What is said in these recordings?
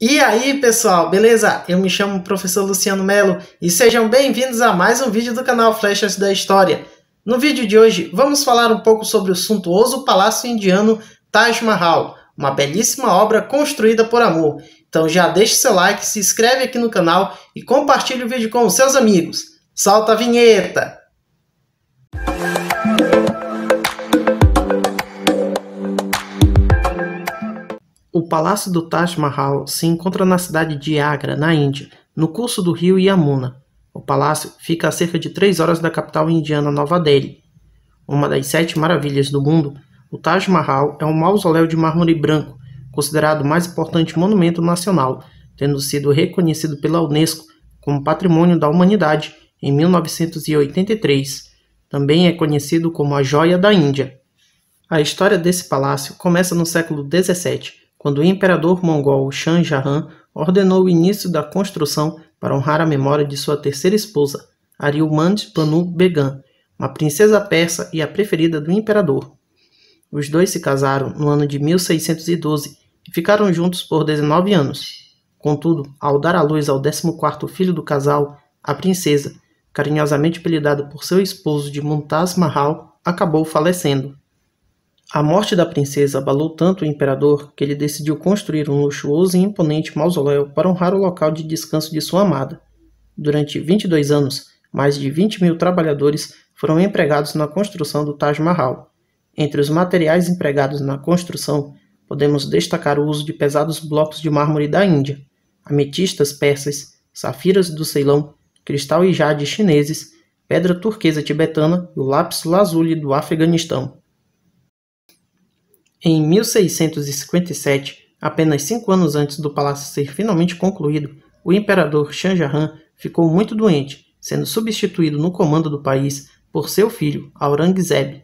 E aí, pessoal, beleza? Eu me chamo professor Luciano Melo e sejam bem-vindos a mais um vídeo do canal Flechas da História. No vídeo de hoje, vamos falar um pouco sobre o suntuoso palácio indiano Taj Mahal, uma belíssima obra construída por amor. Então já deixe seu like, se inscreve aqui no canal e compartilhe o vídeo com os seus amigos. Solta a vinheta! O Palácio do Taj Mahal se encontra na cidade de Agra, na Índia, no curso do rio Yamuna. O palácio fica a cerca de 3 horas da capital indiana Nova Delhi. Uma das sete maravilhas do mundo, o Taj Mahal é um mausoléu de mármore branco, considerado o mais importante monumento nacional, tendo sido reconhecido pela Unesco como Patrimônio da Humanidade em 1983. Também é conhecido como a Joia da Índia. A história desse palácio começa no século XVII, quando o imperador mongol Shan Jahan ordenou o início da construção para honrar a memória de sua terceira esposa, Ariumand Panu Begum, uma princesa persa e a preferida do imperador. Os dois se casaram no ano de 1612 e ficaram juntos por 19 anos. Contudo, ao dar à luz ao 14º filho do casal, a princesa, carinhosamente apelidada por seu esposo de Mumtaz Mahal, acabou falecendo. A morte da princesa abalou tanto o imperador que ele decidiu construir um luxuoso e imponente mausoléu para honrar o local de descanso de sua amada. Durante 22 anos, mais de 20 mil trabalhadores foram empregados na construção do Taj Mahal. Entre os materiais empregados na construção, podemos destacar o uso de pesados blocos de mármore da Índia, ametistas persas, safiras do Ceilão, cristal e jade chineses, pedra turquesa tibetana e o lápis lazuli do Afeganistão. Em 1657, apenas cinco anos antes do palácio ser finalmente concluído, o imperador Jahan ficou muito doente, sendo substituído no comando do país por seu filho, Aurangzeb.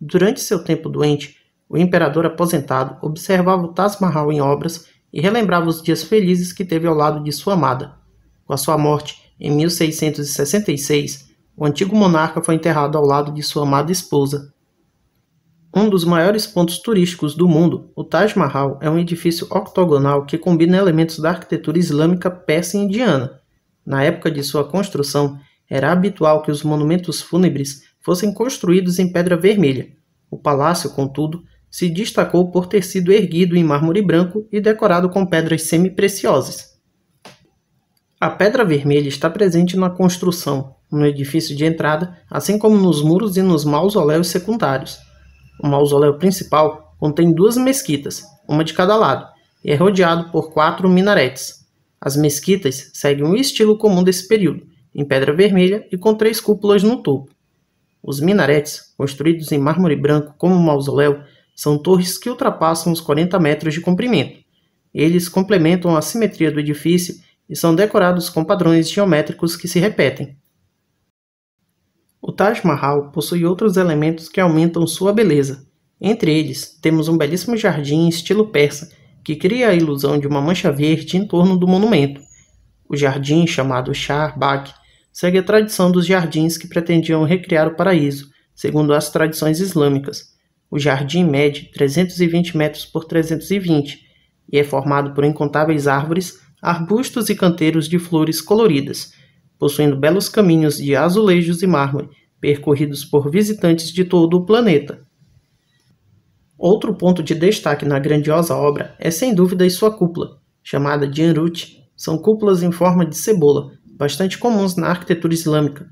Durante seu tempo doente, o imperador aposentado observava o Taj Mahal em obras e relembrava os dias felizes que teve ao lado de sua amada. Com a sua morte, em 1666, o antigo monarca foi enterrado ao lado de sua amada esposa, um dos maiores pontos turísticos do mundo, o Taj Mahal é um edifício octogonal que combina elementos da arquitetura islâmica persa e indiana. Na época de sua construção, era habitual que os monumentos fúnebres fossem construídos em pedra vermelha. O palácio, contudo, se destacou por ter sido erguido em mármore branco e decorado com pedras semi-preciosas. A pedra vermelha está presente na construção, no edifício de entrada, assim como nos muros e nos mausoléus secundários. O mausoléu principal contém duas mesquitas, uma de cada lado, e é rodeado por quatro minaretes. As mesquitas seguem o um estilo comum desse período, em pedra vermelha e com três cúpulas no topo. Os minaretes, construídos em mármore branco como o mausoléu, são torres que ultrapassam os 40 metros de comprimento. Eles complementam a simetria do edifício e são decorados com padrões geométricos que se repetem. O Taj Mahal possui outros elementos que aumentam sua beleza. Entre eles, temos um belíssimo jardim em estilo persa, que cria a ilusão de uma mancha verde em torno do monumento. O jardim, chamado Shahbag, segue a tradição dos jardins que pretendiam recriar o paraíso, segundo as tradições islâmicas. O jardim mede 320 metros por 320 e é formado por incontáveis árvores, arbustos e canteiros de flores coloridas, possuindo belos caminhos de azulejos e mármore percorridos por visitantes de todo o planeta. Outro ponto de destaque na grandiosa obra é sem dúvida sua cúpula, chamada de Anrut. São cúpulas em forma de cebola, bastante comuns na arquitetura islâmica.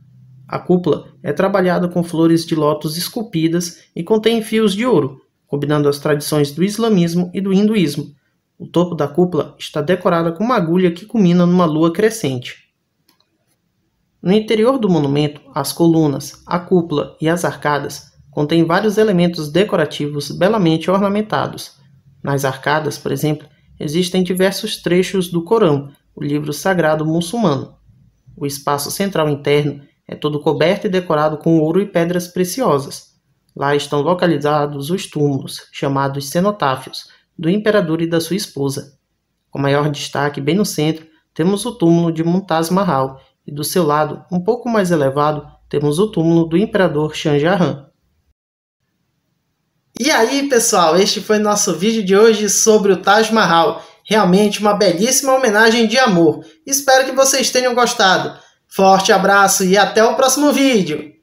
A cúpula é trabalhada com flores de lótus esculpidas e contém fios de ouro, combinando as tradições do islamismo e do hinduísmo. O topo da cúpula está decorada com uma agulha que culmina numa lua crescente. No interior do monumento, as colunas, a cúpula e as arcadas contêm vários elementos decorativos belamente ornamentados. Nas arcadas, por exemplo, existem diversos trechos do Corão, o livro sagrado muçulmano. O espaço central interno é todo coberto e decorado com ouro e pedras preciosas. Lá estão localizados os túmulos, chamados cenotáfios, do imperador e da sua esposa. Com maior destaque, bem no centro, temos o túmulo de Muntaz Mahal e do seu lado, um pouco mais elevado, temos o túmulo do imperador Xanjahan. E aí, pessoal, este foi nosso vídeo de hoje sobre o Taj Mahal. Realmente uma belíssima homenagem de amor. Espero que vocês tenham gostado. Forte abraço e até o próximo vídeo!